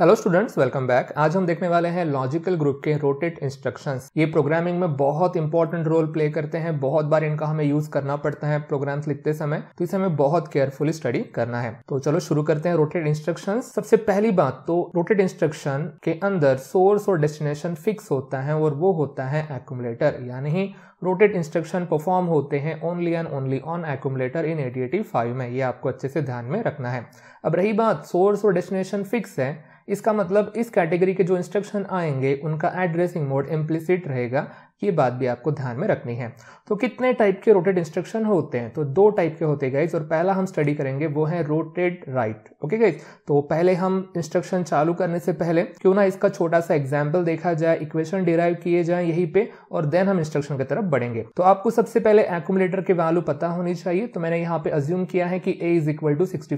Hello students welcome back आज हम देखने वाले हैं लॉजिकल ग्रुप के रोटेट इंस्ट्रक्शंस ये प्रोग्रामिंग में बहुत इंपॉर्टेंट रोल प्ले करते हैं बहुत बार इनका हमें यूज करना पड़ता है प्रोग्राम्स लिखते समय तो इसे हमें बहुत केयरफुली स्टडी करना है तो चलो शुरू करते हैं रोटेट इंस्ट्रक्शन सबसे पहली बात तो रोटेट इंस्ट्रक्शन के अंदर सोर्स और डेस्टिनेशन फिक्स होता है और वो होता है एक्मलेटर यानी रोटेट इंस्ट्रक्शन परफॉर्म होते हैं only and only on accumulator in eighty five में ये आपको अच्छे से ध्यान में रखना है अब रही बात सोर्स और डेस्टिनेशन फिक्स है इसका मतलब इस कैटेगरी के जो इंस्ट्रक्शन आएंगे उनका एड्रेसिंग मोड इम्प्लिसिट रहेगा ये बात भी आपको ध्यान में रखनी है तो कितने टाइप के रोटेड इंस्ट्रक्शन होते हैं तो दो टाइप के होते गाइज और पहला हम स्टडी करेंगे वो है रोटेड राइट ओके गाइज तो पहले हम इंस्ट्रक्शन चालू करने से पहले क्यों ना इसका छोटा सा एग्जाम्पल देखा जाए इक्वेशन डिराइव किए जाए यहीं पे और देन हम इंस्ट्रक्शन की तरफ बढ़ेंगे तो आपको सबसे पहले एकुमुलेटर के वैल्यू पता होनी चाहिए तो मैंने यहाँ पे अज्यूम किया है कि A is equal to sixty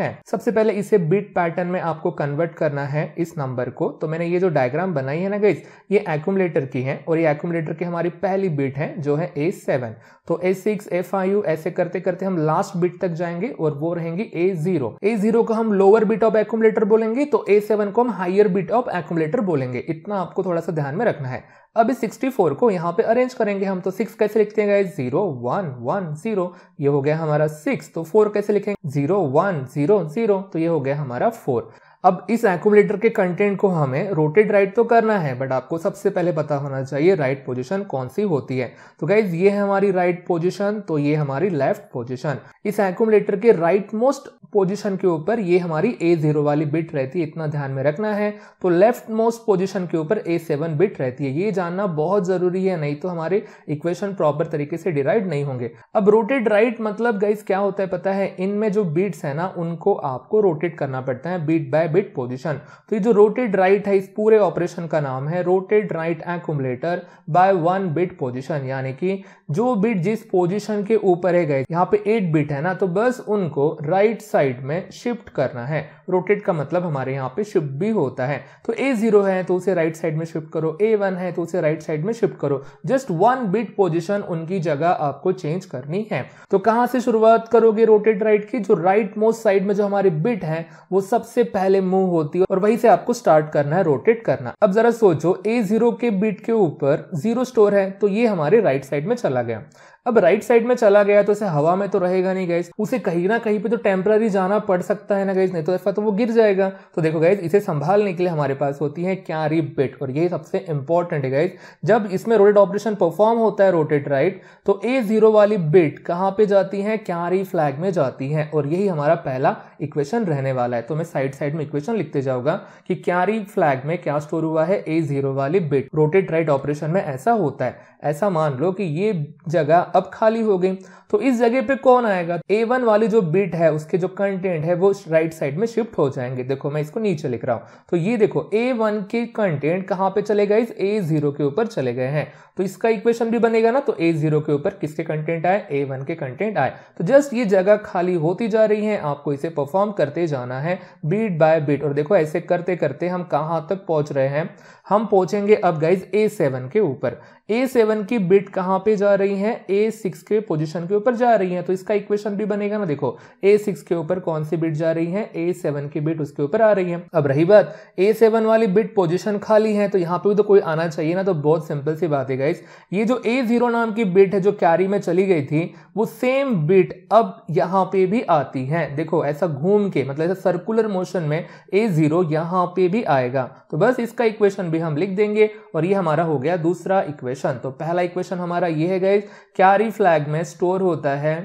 है सबसे पहले इसे बिट पैटर्न में आपको कन्वर्ट करना है इस नंबर को तो मैंने ये जो डायग्राम बनाई है ना गाइज ये एकुमुलेटर की है और ये एक्यूमलेटर की हमारी पहली बिट है जो है ए सेवन तो ए सिक्स ए फाइव ऐसे करते करते हम लास्ट बिट तक जाएंगे और वो रहेंगी ए जीरो ए जीरो को हम लोअर बिट ऑफ एक्यूमलेटर बोलेंगे तो ए सेवन को हम हाइयर बिट ऑफ एक्यूमलेटर बोलेंगे इतना आपको थोड़ा सा ध्यान में रखना है अब इस 64 को यहाँ पे अरेंज करेंगे हम तो सिक्स कैसे लिखते हैं जीरो वन वन जीरो ये हो गया हमारा सिक्स तो फोर कैसे लिखेंगे जीरो वन जीरो जीरो तो ये हो गया हमारा फोर अब इस एक्मलेटर के कंटेंट को हमें रोटेट राइट तो करना है बट आपको सबसे पहले पता होना चाहिए राइट पोजीशन कौन सी होती है तो गाइज ये है हमारी राइट पोजीशन तो ये हमारी लेफ्ट पोजीशन इस एक्यूमुलेटर के राइट मोस्ट पोजीशन के ऊपर ये हमारी ए जीरो वाली बिट रहती है इतना ध्यान में रखना है तो लेफ्ट मोस्ट पोजिशन के ऊपर ए सेवन बिट रहती है ये जानना बहुत जरूरी है नहीं तो हमारे इक्वेशन प्रॉपर तरीके से डिराइड नहीं होंगे अब रोटेट राइट मतलब गाइज क्या होता है पता है इनमें जो बीट्स है ना उनको आपको रोटेट करना पड़ता है बीट बाय बिट पोजिशन तो ये जो रोटेड राइट है इस पूरे ऑपरेशन का नाम है rotate right accumulator by one bit position यानी कि जो बिट जिस पोजिशन के ऊपर है गए यहाँ पे एट बिट है ना तो बस उनको राइट right साइड में शिफ्ट करना है रोटेट का मतलब हमारे यहाँ पे शिफ्ट भी होता है तो ए जीरो है तो उसे राइट साइड में शिफ्ट करो ए वन है तो उसे राइट साइड में शिफ्ट करो जस्ट वन बिट पोजिशन उनकी जगह आपको चेंज करनी है तो कहाँ से शुरुआत करोगे रोटेट राइट की जो राइट मोस्ट साइड में जो हमारी बिट है वो सबसे पहले मूव होती है और वहीं से आपको स्टार्ट करना है रोटेट करना अब जरा सोचो ए जीरो के बिट के ऊपर जीरो स्टोर है तो ये हमारे राइट साइड में चला गया अब राइट साइड में चला गया तो उसे हवा में तो रहेगा नहीं गाइज उसे कहीं ना कहीं पे तो टेम्पररी जाना पड़ सकता है ना गाइज नहीं तो ऐसा तो वो गिर जाएगा तो देखो गाइज इसे संभालने के लिए हमारे पास होती है क्यारी बिट और ये सबसे इंपॉर्टेंट है गाइज जब इसमें रोटेट ऑपरेशन परफॉर्म होता है रोटेट राइट तो ए जीरो वाली बिट कहाँ पे जाती है क्यारी फ्लैग में जाती है और यही हमारा पहला इक्वेशन रहने वाला है तो मैं साइड साइड में इक्वेशन लिखते जाऊंगा कि क्यारी फ्लैग में क्या स्टोर हुआ है ए जीरो वाली बिट रोटेट राइट ऑपरेशन में ऐसा होता है ऐसा मान लो कि ये जगह अब खाली हो गई तो इस जगह पे कौन आएगा ए वन वाली जो बिट है उसके जो कंटेंट है वो राइट साइड में शिफ्ट हो जाएंगे देखो मैं इसको नीचे लिख रहा हूं तो ये देखो ए वन के कंटेंट कहां पे चले गए ए जीरो के ऊपर चले गए हैं तो इसका इक्वेशन भी बनेगा ना तो ए जीरो के ऊपर किसके कंटेंट आए ए वन के कंटेंट आए तो जस्ट ये जगह खाली होती जा रही है आपको इसे परफॉर्म करते जाना है बीट बाय बीट और देखो ऐसे करते करते हम कहां तक पहुंच रहे हैं हम पहुंचेंगे अब गाइज ए सेवन के ऊपर ए सेवन की बिट कहाँ पे जा रही है ए सिक्स के पोजीशन के ऊपर जा रही है तो इसका इक्वेशन भी बनेगा ना देखो ए सिक्स के ऊपर कौन सी बिट जा रही है ए सेवन की बिट उसके ऊपर आ रही है अब रही बात ए सेवन वाली बिट पोजीशन खाली है तो यहाँ पे भी तो कोई आना चाहिए ना तो बहुत सिंपल सी बात है गाइस ये जो ए जीरो नाम की बिट है जो कैरी में चली गई थी वो सेम बिट अब यहाँ पे भी आती है देखो ऐसा घूम के मतलब ऐसा सर्कुलर मोशन में ए जीरो यहाँ पे भी आएगा तो बस इसका इक्वेशन भी हम लिख देंगे और ये हमारा हो गया दूसरा इक्वेशन इक्वेशन तो पहला इक्वेशन हमारा ये है गाइज कैरी फ्लैग में स्टोर होता है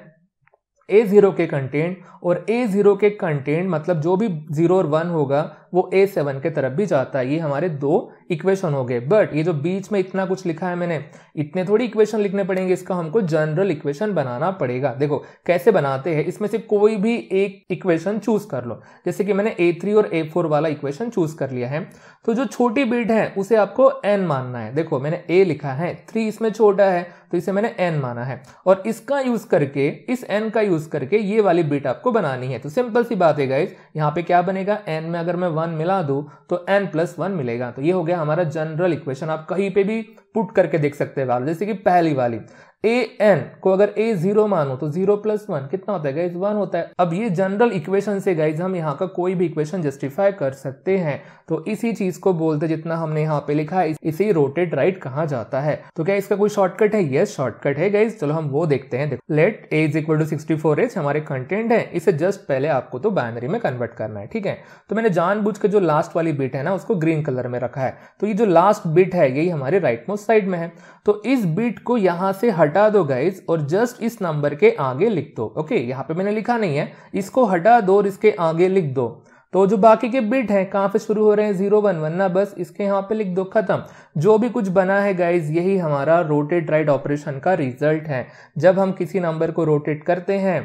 ए जीरो के कंटेंट और ए जीरो के कंटेंट मतलब जो भी जीरो और वन होगा वो ए सेवन के तरफ भी जाता है ये हमारे दो इक्वेशन हो गए बट ये जो बीच में इतना कुछ लिखा है मैंने इतने थोड़ी इक्वेशन लिखने पड़ेंगे इसका हमको जनरल इक्वेशन बनाना पड़ेगा देखो कैसे बनाते हैं इसमें से कोई भी एक इक्वेशन चूज कर लो जैसे कि मैंने ए थ्री और ए फोर वाला इक्वेशन चूज कर लिया है तो जो छोटी बिट है उसे आपको एन मानना है देखो मैंने ए लिखा है थ्री इसमें छोटा है तो इसे मैंने एन माना है और इसका यूज करके इस एन का यूज करके ये वाली बिट आपको बनानी है तो सिंपल सी बात है गाइज यहाँ पे क्या बनेगा एन में अगर मैं वन वन मिला दो तो एन प्लस वन मिलेगा तो ये हो गया हमारा जनरल इक्वेशन आप कहीं पे भी पुट करके देख सकते हैं वैल्यू जैसे कि पहली वाली ए एन को अगर ए जीरो मानो तो जीरो प्लस वन कितना होता है गाइज वन होता है अब ये जनरल इक्वेशन से गाइज हम यहाँ का कोई भी इक्वेशन जस्टिफाई कर सकते हैं तो इसी चीज को बोलते जितना हमने यहाँ पे लिखा है इसे रोटेट राइट कहा जाता है तो क्या इसका कोई शॉर्टकट है यस शॉर्टकट है गाइज चलो हम वो देखते हैं let A is equal to sixty four as हमारे कंटेंट है इसे जस्ट पहले आपको तो बाइनरी में कन्वर्ट करना है ठीक है तो मैंने जान के जो लास्ट वाली बिट है ना उसको ग्रीन कलर में रखा है तो ये जो लास्ट बिट है यही हमारे राइट मोस्ट साइड में है तो इस बीट को यहां से हटा दो गाइज और जस्ट इस नंबर के आगे लिख दो ओके यहाँ पे मैंने लिखा नहीं है इसको हटा दो और इसके आगे लिख दो तो जो बाकी के बिट हैं कहाँ पे शुरू हो रहे हैं जीरो वन वन ना बस इसके यहाँ पे लिख दो खत्म जो भी कुछ बना है गाइज यही हमारा रोटेट राइट ऑपरेशन का रिजल्ट है जब हम किसी नंबर को रोटेट करते हैं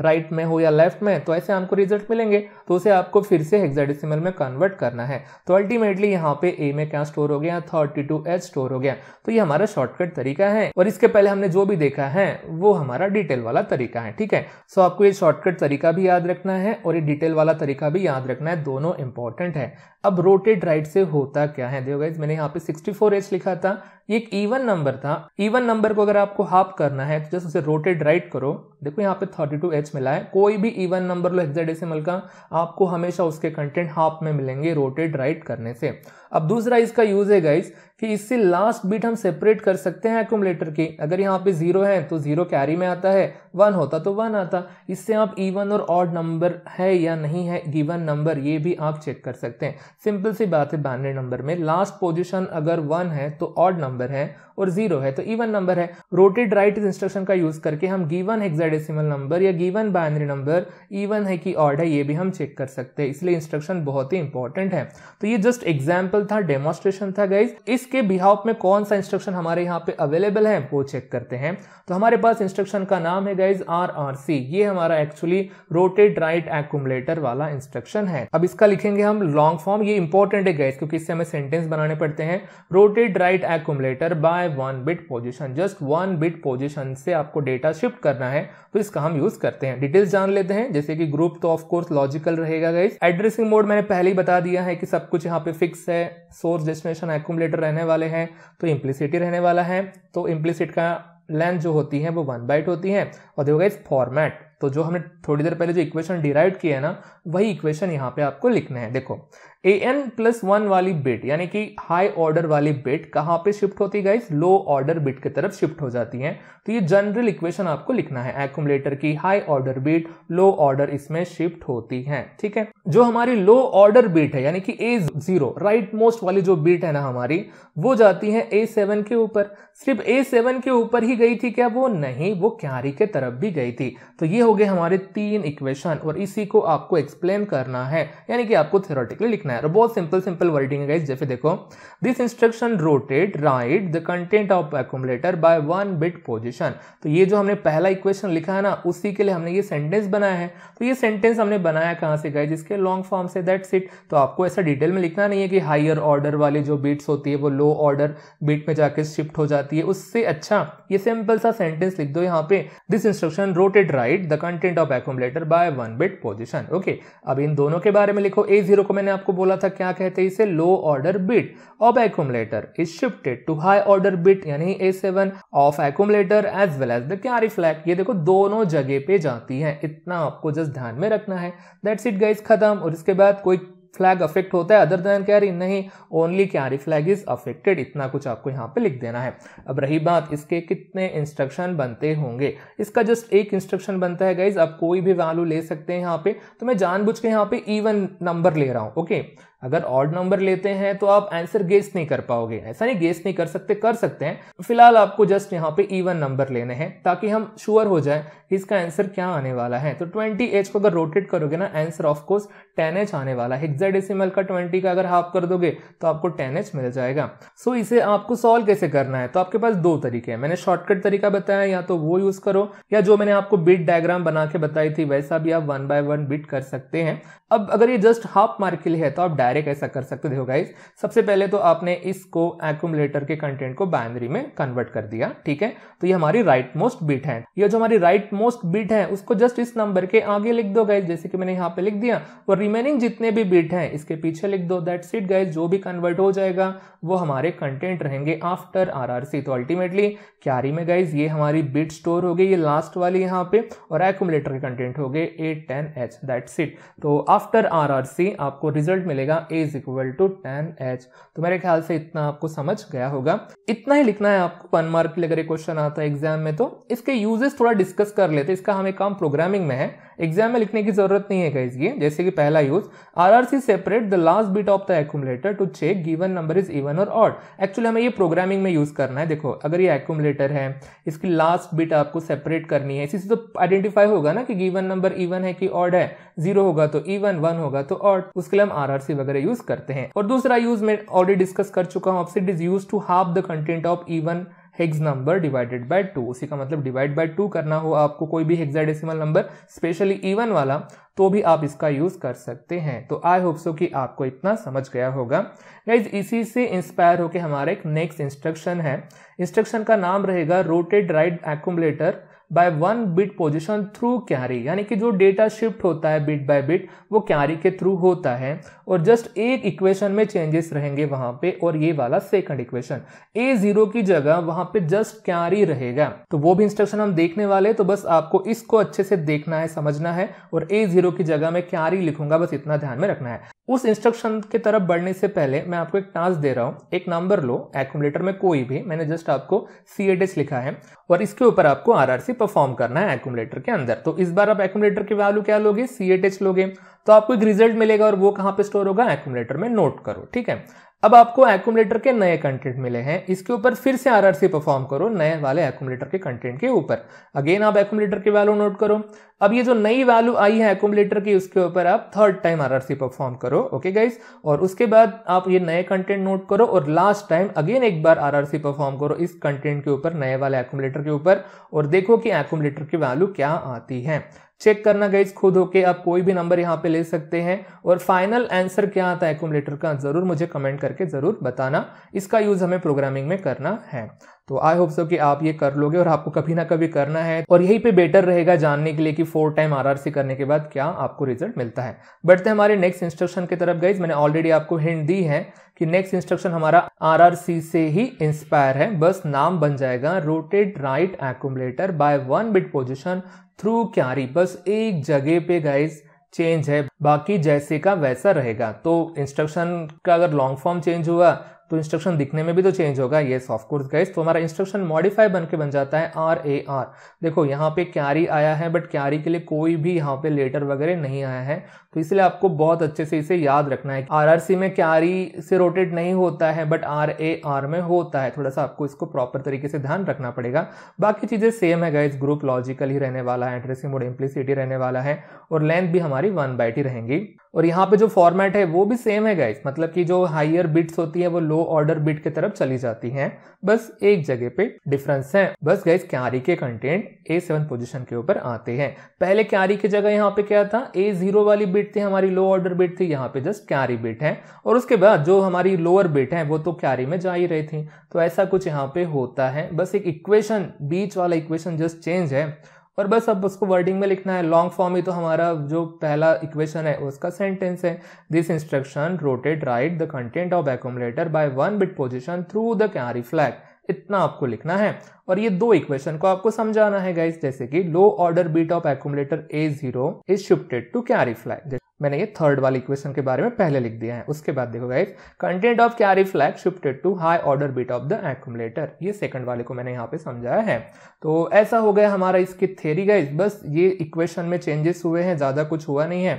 राइट right में हो या लेफ्ट में तो ऐसे आपको रिजल्ट मिलेंगे तो उसे आपको फिर से हेक्साडेसिमल में कन्वर्ट करना है तो अल्टीमेटली यहाँ पे ए में क्या स्टोर हो गया थर्टी टू एच स्टोर हो गया तो ये हमारा शॉर्टकट तरीका है और इसके पहले हमने जो भी देखा है वो हमारा डिटेल वाला तरीका है ठीक है सो आपको ये शॉर्टकट तरीका भी याद रखना है और ये डिटेल वाला तरीका भी याद रखना है दोनों इंपॉर्टेंट है अब रोटेड राइट से होता क्या है देखो गाइज मैंने यहाँ पे 64 एच लिखा था ये एक इवन नंबर था इवन नंबर को अगर आपको हाफ करना है तो जस्ट उसे रोटेड राइट करो देखो यहाँ पे 32 एच मिला है कोई भी इवन नंबर लो एक्जेडेसिमल का आपको हमेशा उसके कंटेंट हाफ में मिलेंगे रोटेड राइट करने से अब दूसरा इसका यूज है गाइज कि इससे लास्ट बीट हम सेपरेट कर सकते हैं एकोमलेटर की अगर यहाँ पे जीरो है तो जीरो कैरी में आता है वन होता तो वन आता इससे आप इवन और ऑड नंबर है या नहीं है गिवन नंबर ये भी आप चेक कर सकते हैं सिंपल सी बात है बैनरी नंबर में लास्ट पोजिशन अगर वन है तो ऑड नंबर है और जीरो है तो इवन नंबर है रोटेड राइट इंस्ट्रक्शन का यूज करके हम गिवन हेक्साडेसिमल नंबर या गिवन बाइनरी नंबर इवन है कि ऑड है ये भी हम चेक कर सकते हैं इसलिए इंस्ट्रक्शन बहुत ही इंपॉर्टेंट है तो ये जस्ट एग्जाम्पल था डेमोस्ट्रेशन था गाइज इसके बिहाव में कौन सा इंस्ट्रक्शन हमारे यहाँ पे अवेलेबल है वो चेक करते हैं तो हमारे पास इंस्ट्रक्शन का नाम है गाइज आर आर सी ये हमारा एक्चुअली रोटेड राइट एक्यूमुलेटर वाला इंस्ट्रक्शन है अब इसका लिखेंगे हम लॉन्ग फॉर्म ये इंपॉर्टेंट है गाइज क्योंकि इससे हमें सेंटेंस बनाने पड़ते हैं rotate right accumulator by one bit position just one bit position से आपको डेटा शिफ्ट करना है तो इसका हम यूज करते हैं डिटेल्स जान लेते हैं जैसे कि ग्रुप तो ऑफकोर्स लॉजिकल रहेगा गाइस एड्रेसिंग मोड मैंने पहले ही बता दिया है कि सब कुछ यहाँ पे फिक्स है सोर्स डेस्टिनेशन एकुमलेटर रहने वाले हैं तो इम्प्लिसिटी रहने वाला है तो इम्प्लिसिट का लेंथ जो होती है वो वन बाइट होती है और देखो गाइज फॉर्मेट तो जो हमने थोड़ी देर पहले जो इक्वेशन डिराइव किया है ना वही इक्वेशन यहाँ पे आपको लिखना है देखो ए एन प्लस वन वाली बिट यानी कि हाई ऑर्डर वाली बिट कहाँ पे शिफ्ट होती गाइस लो ऑर्डर बिट की तरफ शिफ्ट हो जाती है तो ये जनरल इक्वेशन आपको लिखना है एक्मलेटर की high order bit low order इसमें शिफ्ट होती है ठीक है जो हमारी लो ऑर्डर बिट है यानी कि ए जीरो राइट मोस्ट वाली जो बिट है ना हमारी वो जाती है ए सेवन के ऊपर सिर्फ ए सेवन के ऊपर ही गई थी क्या वो नहीं वो क्यारी के तरफ भी गई थी तो ये हो गए हमारे तीन इक्वेशन और इसी को आपको एक्सप्लेन करना है यानी कि आपको थेरोटिकली लिखना है और तो बहुत सिंपल सिंपल वर्डिंग है जैसे देखो this instruction rotate right the content of accumulator by one bit position तो ये जो हमने पहला इक्वेशन लिखा है ना उसी के लिए हमने ये सेंटेंस बनाया है तो ये सेंटेंस हमने बनाया कहाँ से गए जिसके लॉन्ग फॉर्म से दैट सिट तो आपको ऐसा डिटेल में लिखना नहीं है कि हायर ऑर्डर वाली जो बीट्स होती है वो लो ऑर्डर बीट में जाके शिफ्ट हो जाती जाती है उससे अच्छा ये सिंपल सा सेंटेंस लिख दो यहाँ पे this instruction rotate right the content of accumulator by one bit position okay अब इन दोनों के बारे में लिखो ए जीरो को मैंने आपको बोला था क्या कहते हैं इसे low order bit of accumulator is shifted to high order bit यानी A seven of accumulator as well as the carry flag ये देखो दोनों जगह पे जाती है इतना आपको जस्ट ध्यान में रखना है दैट्स इट गाइज खत्म और इसके बाद कोई फ्लैग अफेक्ट होता है अदर देन कैरी नहीं only carry flag is affected इतना कुछ आपको यहाँ पे लिख देना है अब रही बात इसके कितने इंस्ट्रक्शन बनते होंगे इसका जस्ट एक इंस्ट्रक्शन बनता है गाइज आप कोई भी वैल्यू ले सकते हैं यहाँ पे तो मैं जानबूझ के यहाँ पे इवन नंबर ले रहा हूँ ओके okay? अगर ऑड नंबर लेते हैं तो आप आंसर गेस नहीं कर पाओगे ऐसा नहीं गेस नहीं कर सकते कर सकते हैं फिलहाल आपको जस्ट यहाँ पे इवन नंबर लेने हैं ताकि हम श्योर हो जाए कि इसका आंसर क्या आने वाला है तो ट्वेंटी एच को अगर रोटेट करोगे ना आंसर ऑफ कोर्स 10 एच आने वाला है डेसिमल का 20 का अगर हाफ कर दोगे तो आपको टेन एच मिल जाएगा सो इसे आपको सॉल्व कैसे करना है तो आपके पास दो तरीके हैं मैंने शॉर्टकट तरीका बताया या तो वो यूज करो या जो मैंने आपको बिट डायग्राम बना के बताई थी वैसा भी आप वन बाय वन बिट कर सकते हैं अब अगर ये जस्ट हाफ मार्क के लिए है तो आप डायरेक्ट ऐसा कर सकते हो गाइज सबसे पहले तो आपने इसको एक्यूमुलेटर के कंटेंट को बाइनरी में कन्वर्ट कर दिया ठीक है तो ये हमारी राइट मोस्ट बिट है ये जो हमारी राइट मोस्ट बिट है उसको जस्ट इस नंबर के आगे लिख दो गाइज जैसे कि मैंने यहाँ पे लिख दिया और रिमेनिंग जितने भी बिट हैं इसके पीछे लिख दो दैट सीट गाइज जो भी कन्वर्ट हो जाएगा वो हमारे कंटेंट रहेंगे आफ्टर आरआरसी तो अल्टीमेटली क्यारी में गाइज ये हमारी बिट स्टोर हो गई ये लास्ट वाली यहाँ पे और एक्यूमुलेटर के कंटेंट हो गए eight ten H that's it तो आफ्टर आरआरसी आपको रिजल्ट मिलेगा is equal to ten H तो मेरे ख्याल से इतना आपको समझ गया होगा इतना ही लिखना है आपको वन मार्क के लिए अगर क्वेश्चन आता है एग्जाम में तो इसके यूजेस थोड़ा डिस्कस कर लेते इसका हमें काम प्रोग्रामिंग में है एग्जाम में लिखने की जरूरत नहीं है कहीं की जैसे कि पहला use R R C separate the last bit of the accumulator to check given number is even और ऑड एक्चुअली हमें ये प्रोग्रामिंग में यूज करना है देखो अगर ये एक्यूमुलेटर है इसकी लास्ट बिट आपको सेपरेट करनी है इसी से तो आइडेंटिफाई होगा ना कि गिवन नंबर इवन है कि ऑड है जीरो होगा तो इवन वन होगा तो ऑड उसके लिए हम आर आर सी वगैरह यूज करते हैं और दूसरा यूज मैं ऑलरेडी डिस्कस कर चुका हूँ option is use to half the content of even hex number divided by two उसी का मतलब डिवाइड बाय टू करना हो आपको कोई भी हेक्साडेसिमल नंबर स्पेशली इवन वाला तो भी आप इसका यूज कर सकते हैं तो आई होप सो कि आपको इतना समझ गया होगा गाइज इसी से इंस्पायर होकर हमारा एक नेक्स्ट इंस्ट्रक्शन है इंस्ट्रक्शन का नाम रहेगा rotate right accumulator by one bit position through carry यानी कि जो डेटा शिफ्ट होता है बिट बाय बिट वो कैरी के थ्रू होता है और जस्ट एक इक्वेशन में चेंजेस रहेंगे वहां पे और ये वाला सेकंड इक्वेशन ए जीरो की जगह वहां पे जस्ट कैरी रहेगा तो वो भी इंस्ट्रक्शन हम देखने वाले तो बस आपको इसको अच्छे से देखना है समझना है और ए जीरो की जगह में क्यारी लिखूंगा बस इतना ध्यान में रखना है उस इंस्ट्रक्शन के तरफ बढ़ने से पहले मैं आपको एक टास्क दे रहा हूँ एक नंबर लो एक्यूमुलेटर में कोई भी मैंने जस्ट आपको सी लिखा है और इसके ऊपर आपको आरआरसी परफॉर्म करना है एक्मलेटर के अंदर तो इस बार आप एक्यूमुलेटर की वैल्यू क्या लोगे सी लोगे तो आपको एक रिजल्ट मिलेगा और वो कहाँ पे स्टोर होगा एक्यूमुलेटर में नोट करो ठीक है अब आपको एकोमलेटर के नए कंटेंट मिले हैं इसके ऊपर फिर से आरआरसी परफॉर्म करो नए वाले एकोमलेटर के कंटेंट के ऊपर अगेन आप एकोमलेटर की वैल्यू नोट करो अब ये जो नई वैल्यू आई है एकोमलेटर की उसके ऊपर आप थर्ड टाइम आर परफॉर्म करो ओके गाइज और उसके बाद आप ये नए कंटेंट नोट करो और लास्ट टाइम अगेन एक बार आर परफॉर्म करो इस कंटेंट के ऊपर नए वाले एकोमलेटर के ऊपर और देखो कि एकोमलेटर की वैल्यू क्या आती है चेक करना गाइज खुद होके आप कोई भी नंबर यहाँ पे ले सकते हैं और फाइनल आंसर क्या आता है एकोमलेटर का जरूर मुझे कमेंट करके जरूर बताना इसका यूज हमें प्रोग्रामिंग में करना है तो आई होप सो कि आप ये कर लोगे और आपको कभी ना कभी करना है और यहीं पे बेटर रहेगा जानने के लिए कि फोर टाइम आरआरसी करने के बाद क्या आपको रिजल्ट मिलता है बढ़ते हमारे नेक्स्ट इंस्ट्रक्शन की तरफ गई मैंने ऑलरेडी आपको हिंट दी है कि नेक्स्ट इंस्ट्रक्शन हमारा आरआरसी से ही इंस्पायर है बस नाम बन जाएगा rotate right accumulator by one bit position through carry बस एक जगह पे गाइज चेंज है बाकी जैसे का वैसा रहेगा तो इंस्ट्रक्शन का अगर लॉन्ग फॉर्म चेंज हुआ तो इंस्ट्रक्शन दिखने में भी तो चेंज होगा ये कोर्स गाइज तो हमारा इंस्ट्रक्शन मॉडिफाई बन के बन जाता है आर ए आर देखो यहाँ पे क्यारी आया है बट क्यारी के लिए कोई भी यहाँ पे लेटर वगैरह नहीं आया है तो इसलिए आपको बहुत अच्छे से इसे याद रखना है आर आर सी में क्यारी से रोटेट नहीं होता है बट आर ए आर में होता है थोड़ा सा आपको इसको प्रॉपर तरीके से ध्यान रखना पड़ेगा बाकी चीज़ें सेम है गाइज ग्रुप लॉजिकल ही रहने वाला है एड्रेसिंग मोड इम्प्लिसिटी रहने वाला है और लेंथ भी हमारी वन बाइट ही रहेंगी और यहाँ पे जो फॉर्मेट है वो भी सेम है गाइस मतलब कि जो हाइयर बिट्स होती है वो लो ऑर्डर बिट की तरफ चली जाती हैं बस एक जगह पे डिफरेंस है बस गाइस क्यारी के कंटेंट ए सेवन पोजिशन के ऊपर आते हैं पहले क्यारी की जगह यहाँ पे क्या था ए जीरो वाली बिट थी हमारी लो ऑर्डर बिट थी यहाँ पे जस्ट क्यारी बिट है और उसके बाद जो हमारी लोअर बिट है वो तो क्यारी में जा ही रही थी तो ऐसा कुछ यहाँ पे होता है बस एक इक्वेशन बीच वाला इक्वेशन जस्ट चेंज है और बस अब उसको वर्डिंग में लिखना है लॉन्ग फॉर्म ही तो हमारा जो पहला इक्वेशन है उसका सेंटेंस है this instruction rotate right the content of accumulator by one bit position through the carry flag इतना आपको लिखना है और ये दो इक्वेशन को आपको समझाना है गाइस जैसे कि low order bit of accumulator A zero is shifted to carry flag मैंने ये थर्ड वाली इक्वेशन के बारे में पहले लिख दिया है उसके बाद देखो guys content of carry flag shifted to high order bit of the accumulator ये सेकंड वाले को मैंने यहाँ पे समझाया है तो ऐसा हो गया हमारा इसकी थेरी गाइज बस ये इक्वेशन में चेंजेस हुए हैं ज़्यादा कुछ हुआ नहीं है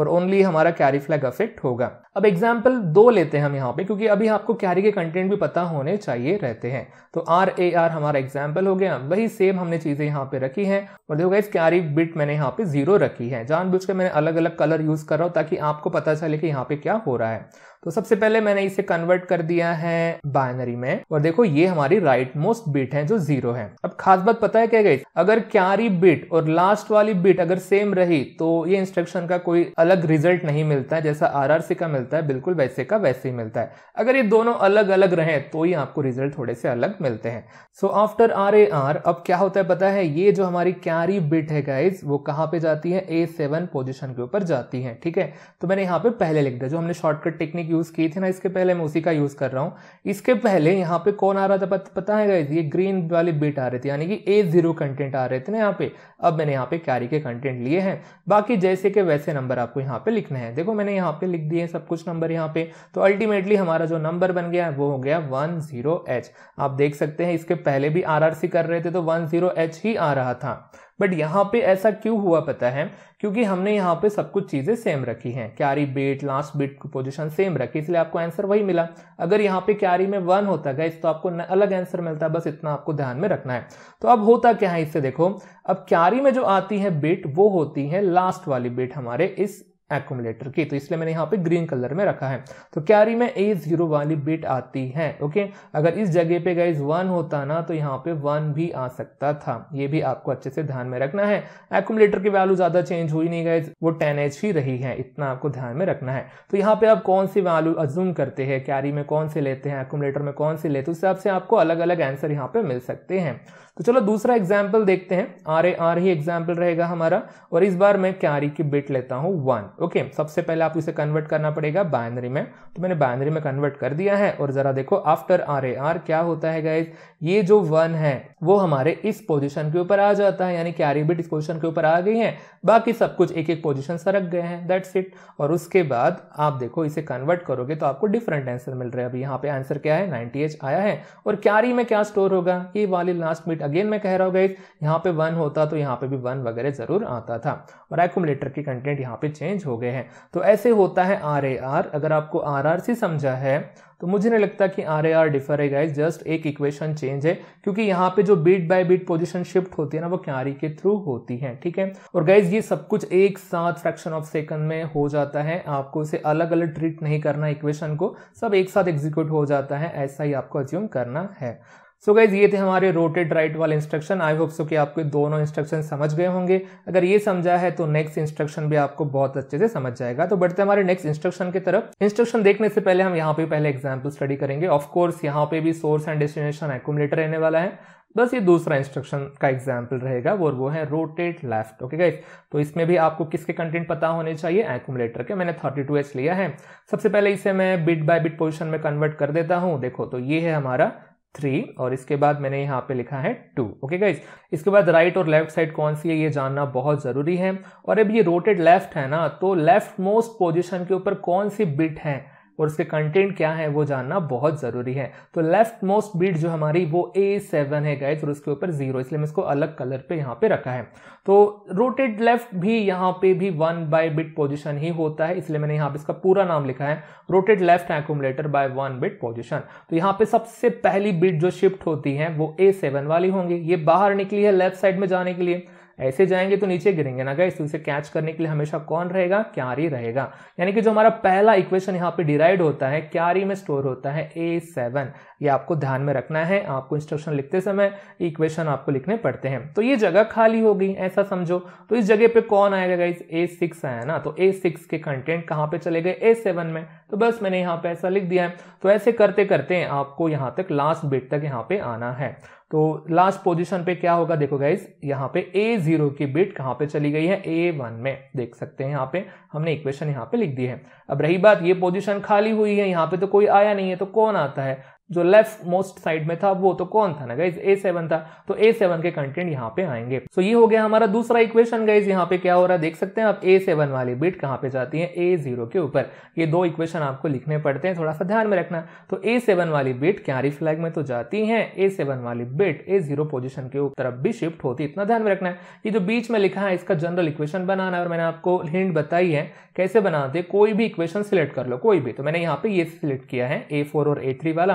और ओनली हमारा कैरी फ्लैग अफेक्ट होगा अब एग्जाम्पल दो लेते हैं हम यहाँ पे क्योंकि अभी आपको कैरी के कंटेंट भी पता होने चाहिए रहते हैं तो आर ए आर हमारा एग्जाम्पल हो गया वही सेम हमने चीज़ें यहाँ पे रखी हैं और देखो गाइज कैरी बिट मैंने यहाँ पे जीरो रखी है जानबूझ के मैंने अलग अलग कलर यूज यूज़ कर रहा हूँ ताकि आपको पता चले कि यहाँ पे क्या हो रहा है तो सबसे पहले मैंने इसे कन्वर्ट कर दिया है बाइनरी में और देखो ये हमारी राइट मोस्ट बिट है जो जीरो है अब खास बात पता है क्या गई अगर क्यारी बिट और लास्ट वाली बिट अगर सेम रही तो ये इंस्ट्रक्शन का कोई अलग रिजल्ट नहीं मिलता है जैसा आर का मिलता है बिल्कुल वैसे का वैसे ही मिलता है अगर ये दोनों अलग अलग रहे तो ही आपको रिजल्ट थोड़े से अलग मिलते हैं so after R A R अब क्या होता है पता है ये जो हमारी कैरी बिट है गाइज वो कहाँ पे जाती है ए सेवन पोजिशन के ऊपर जाती है ठीक है तो मैंने यहाँ पे पहले लिख दिया जो हमने शॉर्टकट टेक्निक यूज़ की थी ना इसके पहले मैं उसी का यूज़ कर रहा हूँ इसके पहले यहाँ पे कौन आ रहा था पत, पता है गई ये ग्रीन वाली बिट आ रही थी यानी कि ए जीरो कंटेंट आ रहे थे ना यहाँ पे अब मैंने यहाँ पे कैरी के कंटेंट लिए हैं बाकी जैसे के वैसे नंबर आपको यहाँ पे लिखने हैं देखो मैंने यहाँ पे लिख दिए सब कुछ नंबर यहाँ पे तो अल्टीमेटली हमारा जो नंबर बन गया वो हो गया वन जीरो एच आप देख सकते हैं इसके पहले भी आर आर सी कर रहे थे तो वन जीरो एच ही आ रहा था बट यहाँ पे ऐसा क्यों हुआ पता है क्योंकि हमने यहाँ पे सब कुछ चीज़ें सेम रखी हैं क्यारी बेट लास्ट बिट की पोजिशन सेम रखी इसलिए आपको आंसर वही मिला अगर यहाँ पे क्यारी में वन होता गया तो आपको अलग आंसर मिलता है बस इतना आपको ध्यान में रखना है तो अब होता क्या है इससे देखो अब क्यारी में जो आती है बेट वो होती है लास्ट वाली बेट हमारे इस एकोमलेटर की तो इसलिए मैंने यहाँ पे ग्रीन कलर में रखा है तो कैरी में ए जीरो वाली बिट आती है ओके अगर इस जगह पे गाइज वन होता ना तो यहाँ पे वन भी आ सकता था ये भी आपको अच्छे से ध्यान में रखना है एकोमलेटर की वैल्यू ज्यादा चेंज हुई नहीं गाइज वो टेन एच ही रही है इतना आपको ध्यान में रखना है तो यहाँ पे आप कौन सी वैल्यू अज्यूम करते हैं कैरी में कौन से लेते हैं एकोमलेटर में कौन से लेते हैं उस हिसाब से आपको अलग अलग आंसर यहाँ पे मिल सकते हैं तो चलो दूसरा एग्जाम्पल देखते हैं आर ए आर ही एग्जाम्पल रहेगा हमारा और इस बार मैं कैरी की बिट लेता हूँ वन ओके सबसे पहले आपको इसे कन्वर्ट करना पड़ेगा बाइनरी में तो मैंने बाइनरी में कन्वर्ट कर दिया है और जरा देखो आफ्टर आर ए आर क्या होता है गाइज ये जो वन है वो हमारे इस पोजिशन के ऊपर आ जाता है यानी कैरी बिट इस पोजिशन के ऊपर आ गई है बाकी सब कुछ एक एक पोजिशन से रख गए हैं दैट्स इट और उसके बाद आप देखो इसे कन्वर्ट करोगे तो आपको डिफरेंट आंसर मिल रहा है अभी यहाँ पे आंसर क्या है नाइनटी आया है और कैरी में क्या स्टोर होगा ये वाली लास्ट मिट राइट अगेन मैं कह रहा हूँ गाइज यहाँ पे वन होता तो यहाँ पे भी वन वगैरह जरूर आता था और एकोमलेटर के कंटेंट यहाँ पे चेंज हो गए हैं तो ऐसे होता है आर ए आर अगर आपको आर आर सी समझा है तो मुझे नहीं लगता कि आर ए आर डिफर है गाइज जस्ट एक इक्वेशन चेंज है क्योंकि यहाँ पे जो bit by bit position shift होती है ना वो क्यारी के थ्रू होती है ठीक है और गाइज ये सब कुछ एक साथ फ्रैक्शन ऑफ सेकंड में हो जाता है आपको इसे अलग अलग ट्रीट नहीं करना इक्वेशन को सब एक साथ एग्जीक्यूट हो जाता है ऐसा ही आपको अज्यूम करना है सो so गाइज ये थे हमारे रोटेड राइट वाले इंस्ट्रक्शन आई होप सो कि आपको दोनों इंस्ट्रक्शन समझ गए होंगे अगर ये समझा है तो नेक्स्ट इंस्ट्रक्शन भी आपको बहुत अच्छे से समझ जाएगा तो बढ़ते हमारे नेक्स्ट इंस्ट्रक्शन की तरफ इंस्ट्रक्शन देखने से पहले हम यहाँ पे पहले एग्जाम्पल स्टडी करेंगे ऑफकोर्स यहाँ पे भी सोर्स एंड डेस्टिनेशन एकोमलेटर रहने वाला है बस ये दूसरा इंस्ट्रक्शन का एग्जाम्पल रहेगा और वो है रोटेट लेफ्ट ओके गाइज तो इसमें भी आपको किसके कंटेंट पता होने चाहिए एक्मलेटर के मैंने 32H लिया है सबसे पहले इसे मैं बिट बाय बिट पोजिशन में कन्वर्ट कर देता हूँ देखो तो ये है हमारा थ्री और इसके बाद मैंने यहाँ पे लिखा है टू ओके गाइज इसके बाद राइट और लेफ्ट साइड कौन सी है ये जानना बहुत ज़रूरी है और अब ये रोटेड लेफ्ट है ना तो लेफ्ट मोस्ट पोजिशन के ऊपर कौन सी बिट है और उसके कंटेंट क्या है वो जानना बहुत ज़रूरी है तो लेफ्ट मोस्ट बीट जो हमारी वो ए सेवन है गाइज और उसके ऊपर जीरो इसलिए मैं इसको अलग कलर पे यहाँ पे रखा है तो रोटेड लेफ्ट भी यहाँ पे भी वन बाय बिट पोजिशन ही होता है इसलिए मैंने यहाँ पे इसका पूरा नाम लिखा है rotate left accumulator by one bit position तो यहाँ पे सबसे पहली बिट जो शिफ्ट होती है वो ए सेवन वाली होंगी ये बाहर निकली है लेफ्ट साइड में जाने के लिए ऐसे जाएंगे तो नीचे गिरेंगे ना गाइस तो इसे कैच करने के लिए हमेशा कौन रहेगा क्यारी रहेगा यानी कि जो हमारा पहला इक्वेशन यहाँ पे डिराइड होता है क्यारी में स्टोर होता है ए सेवन ये आपको ध्यान में रखना है आपको इंस्ट्रक्शन लिखते समय इक्वेशन आपको लिखने पड़ते हैं तो ये जगह खाली हो गई ऐसा समझो तो इस जगह पे कौन आएगा गाइस ए सिक्स आया ना तो ए सिक्स के कंटेंट कहाँ पे चले गए ए सेवन में तो बस मैंने यहाँ पे ऐसा लिख दिया है तो ऐसे करते करते आपको यहाँ तक लास्ट बिट तक यहाँ पे आना है तो लास्ट पोजीशन पे क्या होगा देखो गाइज यहाँ पे ए जीरो की बिट कहाँ पे चली गई है ए वन में देख सकते हैं यहाँ पे हमने इक्वेशन यहाँ पे लिख दी है अब रही बात ये पोजीशन खाली हुई है यहाँ पे तो कोई आया नहीं है तो कौन आता है जो लेफ्ट मोस्ट साइड में था वो तो कौन था ना गाइज ए सेवन था तो ए सेवन के कंटेंट यहाँ पे आएंगे सो so, ये हो गया हमारा दूसरा इक्वेशन गाइज यहाँ पे क्या हो रहा है देख सकते हैं आप ए सेवन वाली बिट कहाँ पे जाती है ए जीरो के ऊपर ये दो इक्वेशन आपको लिखने पड़ते हैं थोड़ा सा ध्यान में रखना तो ए सेवन वाली बिट क्यारी फ्लैग में तो जाती है ए सेवन वाली बिट ए जीरो पोजिशन के तरफ भी शिफ्ट होती है इतना ध्यान में रखना है ये जो बीच में लिखा है इसका जनरल इक्वेशन बनाना है और मैंने आपको हिंट बताई है कैसे बनाते कोई भी इक्वेशन सिलेक्ट कर लो कोई भी तो मैंने यहाँ पे ये सिलेक्ट किया है ए और ए वाला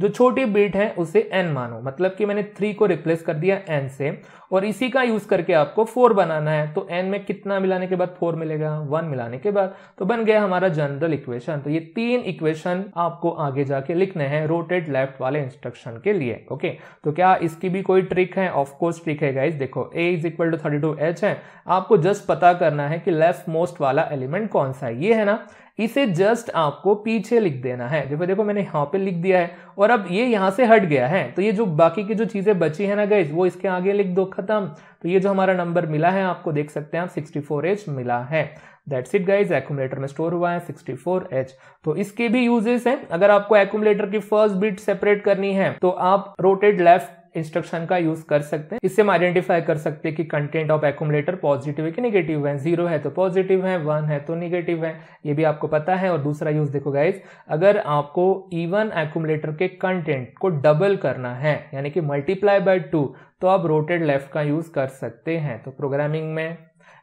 जो छोटी बीट है उसे एन मानो मतलब कि मैंने थ्री को रिप्लेस कर दिया एन से और इसी का यूज करके आपको फोर बनाना है तो एन में कितना मिलाने के बाद फोर मिलेगा वन मिलाने के बाद तो बन गया हमारा जनरल इक्वेशन तो ये तीन इक्वेशन आपको आगे जाके लिखने हैं रोटेट लेफ्ट वाले इंस्ट्रक्शन के लिए ओके तो क्या इसकी भी कोई ट्रिक है ऑफकोर्स ट्रिक है गाइज देखो A is equal to thirty two H है आपको जस्ट पता करना है कि लेफ्ट मोस्ट वाला एलिमेंट कौन सा है ये है ना इसे जस्ट आपको पीछे लिख देना है देखो देखो मैंने यहाँ पे लिख दिया है और और अब ये यहाँ से हट गया है तो ये जो बाकी की जो चीज़ें बची है ना गई वो इसके आगे लिख दो खत्म तो ये जो हमारा नंबर मिला है आपको देख सकते हैं आप सिक्सटी फोर एज मिला है दैट्स इट गाइज एक्यूमलेटर में स्टोर हुआ है 64H तो इसके भी यूजेस हैं अगर आपको एक्यूमलेटर की फर्स्ट बिट सेपरेट करनी है तो आप रोटेड लेफ्ट इंस्ट्रक्शन का यूज कर सकते हैं इससे हम आइडेंटिफाई कर सकते हैं कि कंटेंट ऑफ एक्मलेटर पॉजिटिव है कि नेगेटिव है जीरो है तो पॉजिटिव है वन है तो नेगेटिव है ये भी आपको पता है और दूसरा यूज देखो गाइज अगर आपको इवन एकोमलेटर के कंटेंट को डबल करना है यानी कि मल्टीप्लाई बाय टू तो आप रोटेड लेफ्ट का यूज कर सकते हैं तो प्रोग्रामिंग में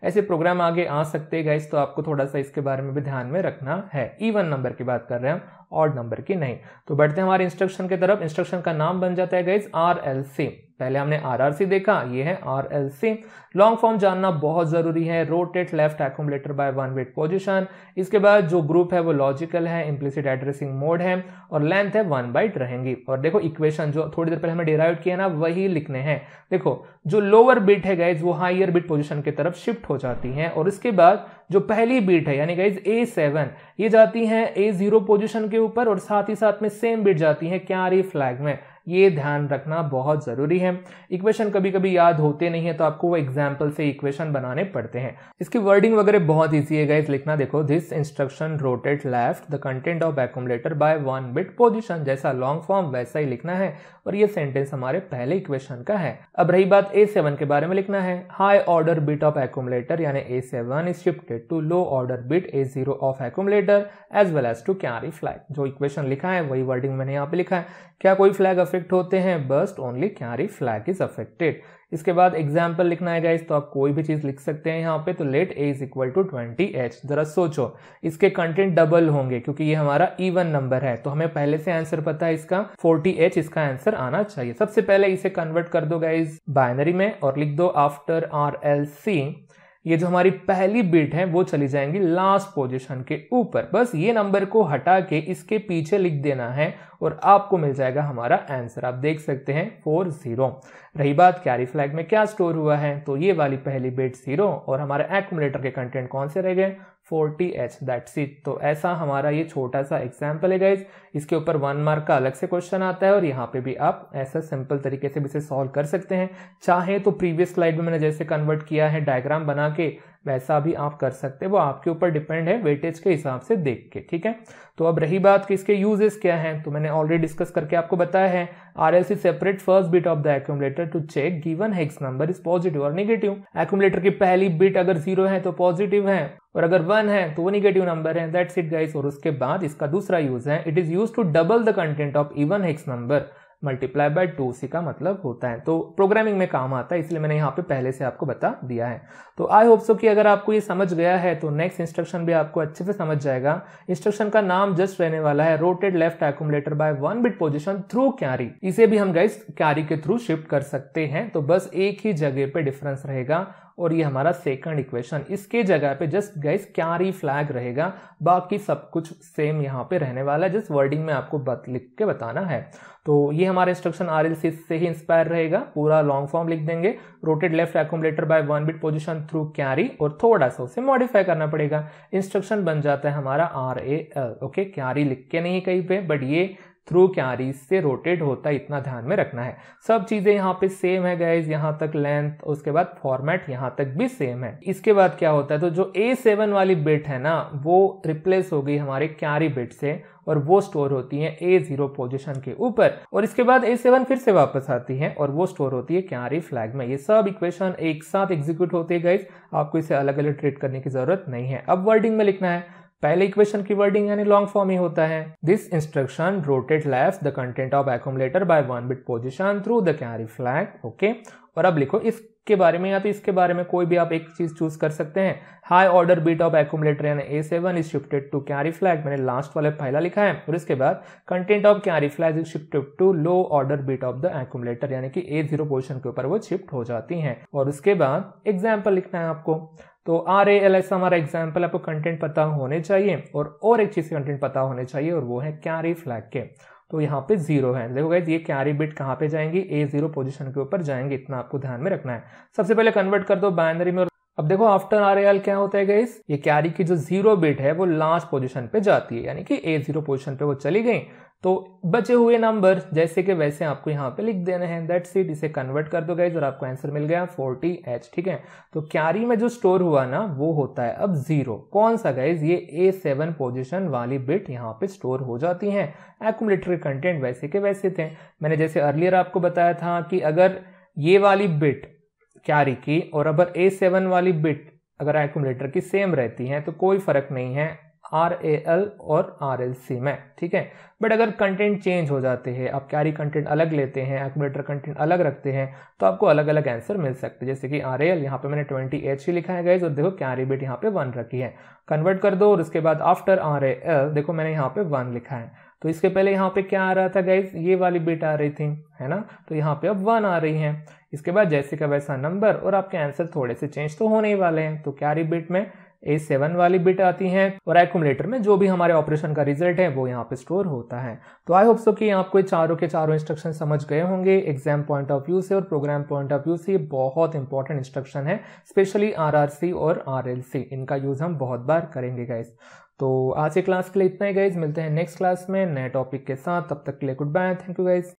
ऐसे प्रोग्राम आगे आ सकते गाइस तो आपको थोड़ा सा इसके बारे में भी ध्यान में रखना है इवन e नंबर की बात कर रहे हैं हम ऑड नंबर की नहीं तो बैठते हैं हमारे इंस्ट्रक्शन की तरफ इंस्ट्रक्शन का नाम बन जाता है गाइज आर एल सी पहले हमने आरआरसी देखा ये है आरएलसी लॉन्ग फॉर्म जानना बहुत जरूरी है rotate left accumulator by one bit position इसके बाद जो ग्रुप है वो लॉजिकल है इम्प्लिसिट एड्रेसिंग मोड है और लेंथ है वन बाइट रहेंगी और देखो इक्वेशन जो थोड़ी देर पहले हमें डिराइव किया ना वही लिखने हैं देखो जो लोअर बिट है गाइज वो हाइयर बिट पोजिशन की तरफ शिफ्ट हो जाती है और इसके बाद जो पहली बीट है यानी गाइज ए सेवन ये जाती है ए जीरो पोजिशन के ऊपर और साथ ही साथ में सेम बीट जाती है क्यारी फ्लैग में ये ध्यान रखना बहुत ज़रूरी है इक्वेशन कभी कभी याद होते नहीं है तो आपको वो एग्जाम्पल से इक्वेशन बनाने पड़ते हैं इसकी वर्डिंग वगैरह बहुत ईजी है गाइज लिखना देखो this instruction rotate left the content of accumulator by one bit position जैसा लॉन्ग फॉर्म वैसा ही लिखना है और ये सेंटेंस हमारे पहले इक्वेशन का है अब रही बात ए सेवन के बारे में लिखना है high order bit of accumulator यानी A seven is shifted to low order bit A zero of accumulator as well as to carry flag जो इक्वेशन लिखा है वही वर्डिंग मैंने यहाँ पे लिखा है क्या कोई फ्लैग अफेक्ट होते हैं but only carry flag is affected इसके बाद एग्जाम्पल लिखना है गाइज तो आप कोई भी चीज लिख सकते हैं यहाँ पे तो let A is equal to twenty H जरा सोचो इसके कंटेंट डबल होंगे क्योंकि ये हमारा इवन नंबर है तो हमें पहले से आंसर पता है इसका फोर्टी एच इसका आंसर आना चाहिए सबसे पहले इसे कन्वर्ट कर दो गाइज बाइनरी में और लिख दो आफ्टर आर एल सी ये जो हमारी पहली बिट है वो चली जाएंगी लास्ट पोजिशन के ऊपर बस ये नंबर को हटा के इसके पीछे लिख देना है और आपको मिल जाएगा हमारा आंसर आप देख सकते हैं फोर जीरो रही बात कैरी फ्लैग में क्या स्टोर हुआ है तो ये वाली पहली बिट जीरो और हमारे एक्मुलेटर के कंटेंट कौन से रह गए फोर्टी एच दैट्स इट तो ऐसा हमारा ये छोटा सा एग्जाम्पल है गाइज इसके ऊपर वन मार्क का अलग से क्वेश्चन आता है और यहाँ पे भी आप ऐसा सिंपल तरीके से भी इसे सॉल्व कर सकते हैं चाहे तो प्रीवियस स्लाइड में मैंने जैसे कन्वर्ट किया है डायग्राम बना के वैसा भी आप कर सकते हैं वो आपके ऊपर डिपेंड है वेटेज के हिसाब से देख के ठीक है तो अब रही बात कि इसके यूजेस क्या हैं तो मैंने ऑलरेडी डिस्कस करके आपको बताया है R RLC separate first bit of the accumulator to check given hex number is positive और निगेटिव एक्यूमलेटर की पहली बिट अगर जीरो है तो पॉजिटिव है और अगर वन है तो वो निगेटिव नंबर है दैट्स इट गाइस और उसके बाद इसका दूसरा यूज है it is use to double the content of even hex number multiply by two C का मतलब होता है तो प्रोग्रामिंग में काम आता है इसलिए मैंने यहाँ पे पहले से आपको बता दिया है तो आई होप सो कि अगर आपको ये समझ गया है तो नेक्स्ट इंस्ट्रक्शन भी आपको अच्छे से समझ जाएगा इंस्ट्रक्शन का नाम जस्ट रहने वाला है rotate left accumulator by one bit position through carry इसे भी हम गाइस कैरी के थ्रू शिफ्ट कर सकते हैं तो बस एक ही जगह पे डिफरेंस रहेगा और ये हमारा सेकंड इक्वेशन इसके जगह पे जस्ट क्या क्यारी फ्लैग रहेगा बाकी सब कुछ सेम यहाँ पे रहने वाला है जिस वर्डिंग में आपको बत लिख के बताना है तो ये हमारा इंस्ट्रक्शन आर से ही इंस्पायर रहेगा पूरा लॉन्ग फॉर्म लिख देंगे rotate left accumulator by one bit position through carry और थोड़ा सा उसे मॉडिफाई करना पड़ेगा इंस्ट्रक्शन बन जाता है हमारा आर ए ओके कैरी लिख के नहीं कहीं पे बट ये थ्रू क्यारी से रोटेट होता है इतना ध्यान में रखना है सब चीज़ें यहाँ पे सेम है गाइज यहाँ तक लेंथ उसके बाद फॉर्मेट यहाँ तक भी सेम है इसके बाद क्या होता है तो जो ए सेवन वाली बिट है ना वो रिप्लेस हो गई हमारे क्यारी बिट से और वो स्टोर होती है ए जीरो पोजिशन के ऊपर और इसके बाद ए सेवन फिर से वापस आती है और वो स्टोर होती है क्यारी फ्लैग में ये सब इक्वेशन एक साथ एग्जीक्यूट होते हैं गाइज आपको इसे अलग अलग ट्रीट करने की जरूरत नहीं है अब वर्डिंग में लिखना है पहले इक्वेशन की वर्डिंग यानी लॉन्ग फॉर्म ही होता है this instruction rotate left the content of accumulator by one bit position through the carry flag okay और अब लिखो इस के बारे में या तो इसके बारे में कोई भी आप एक चीज़ चूज कर सकते हैं high order bit of accumulator यानी A seven is shifted to carry flag मैंने लास्ट वाले पहला लिखा है और इसके बाद content of carry flag is shifted to low order bit of the accumulator यानी कि ए जीरो पोजिशन के ऊपर वो शिफ्ट हो जाती है और उसके बाद एग्जाम्पल लिखना है आपको तो आर ए एल एस हमारा एग्जाम्पल आपको कंटेंट पता होने चाहिए और और एक चीज़ कंटेंट पता होने चाहिए और वो है कैरी फ्लैग के तो यहाँ पे जीरो है देखो गाइज ये क्यारी बिट कहाँ पे जाएंगी ए जीरो पोजिशन के ऊपर जाएंगे इतना आपको ध्यान में रखना है सबसे पहले कन्वर्ट कर दो बाइनरी में अब देखो आफ्टर आर एल क्या होता है गाइज ये कैरी की जो जीरो बिट है वो लास्ट पोजिशन पे जाती है यानी कि ए जीरो पोजिशन पे वो चली गई तो बचे हुए नंबर जैसे कि वैसे आपको यहाँ पे लिख देने हैं दैट सीट इसे कन्वर्ट कर दो गाइज और आपको आंसर मिल गया एच ठीक है तो कैरी में जो स्टोर हुआ ना वो होता है अब जीरो कौन सा गाइज ये ए सेवन पोजिशन वाली बिट यहाँ पे स्टोर हो जाती है एकोमलेटरी कंटेंट वैसे के वैसे थे मैंने जैसे अर्लियर आपको बताया था कि अगर ये वाली बिट कैरी की और अगर ए वाली बिट अगर एकोमलेटर की सेम रहती है तो कोई फर्क नहीं है आर ए एल और आर एल सी में ठीक है बट अगर कंटेंट चेंज हो जाते हैं आप कैरी कंटेंट अलग लेते हैं एक्यूमेटर कंटेंट अलग रखते हैं तो आपको अलग अलग आंसर मिल सकते हैं जैसे कि आर ए एल यहाँ पे मैंने ट्वेंटी एच ही लिखा है गए और देखो कैरी बेट यहाँ पे वन रखी है कन्वर्ट कर दो और उसके बाद आफ्टर आर ए एल देखो मैंने यहाँ पे वन लिखा है तो इसके पहले यहाँ पे क्या आ रहा था गाइज ये वाली बिट आ रही थी है ना तो यहाँ पे अब वन आ रही है इसके बाद जैसे का वैसा नंबर और आपके आंसर थोड़े से चेंज तो होने ही वाले हैं तो कैरी बिट में ए सेवन वाली बिट आती है और एक्मलेटर में जो भी हमारे ऑपरेशन का रिजल्ट है वो यहाँ पे स्टोर होता है तो आई होप सो कि आपको चारों के चारों इंस्ट्रक्शन समझ गए होंगे एग्जाम पॉइंट ऑफ व्यू से और प्रोग्राम पॉइंट ऑफ व्यू से बहुत इंपॉर्टेंट इंस्ट्रक्शन है स्पेशली आरआरसी और आरएलसी इनका यूज हम बहुत बार करेंगे गाइज तो आज के क्लास के लिए इतना ही गाइज मिलते हैं नेक्स्ट क्लास में नए टॉपिक के साथ तब तक के लिए goodbye thank you guys